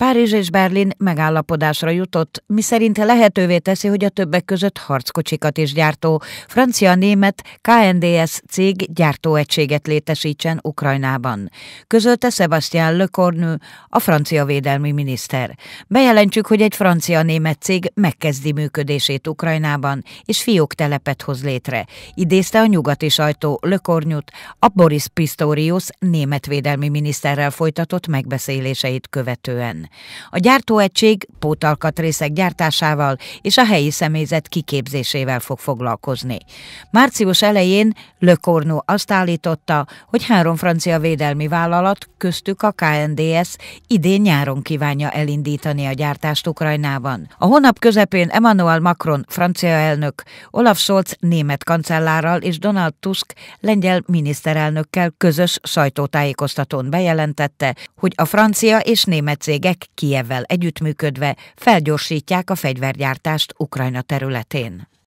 Párizs és Berlin megállapodásra jutott, miszerint lehetővé teszi, hogy a többek között harckocsikat is gyártó francia-német KNDS cég gyártóegységet létesítsen Ukrajnában. Közölte Sebastian Cornu, a francia védelmi miniszter. Bejelentjük, hogy egy francia-német cég megkezdi működését Ukrajnában, és fiók telepet hoz létre. Idézte a nyugati sajtó Cornut, a Boris Pistorius német védelmi miniszterrel folytatott megbeszéléseit követően. A gyártóegység pótalkatrészek gyártásával és a helyi személyzet kiképzésével fog foglalkozni. Március elején Le Cornu azt állította, hogy három francia védelmi vállalat, köztük a KNDS, idén nyáron kívánja elindítani a gyártást Ukrajnában. A hónap közepén Emmanuel Macron, francia elnök, Olaf Scholz német kancellárral és Donald Tusk lengyel miniszterelnökkel közös sajtótájékoztatón bejelentette, hogy a francia és német cégek szervek Kievvel együttműködve felgyorsítják a fegyvergyártást Ukrajna területén.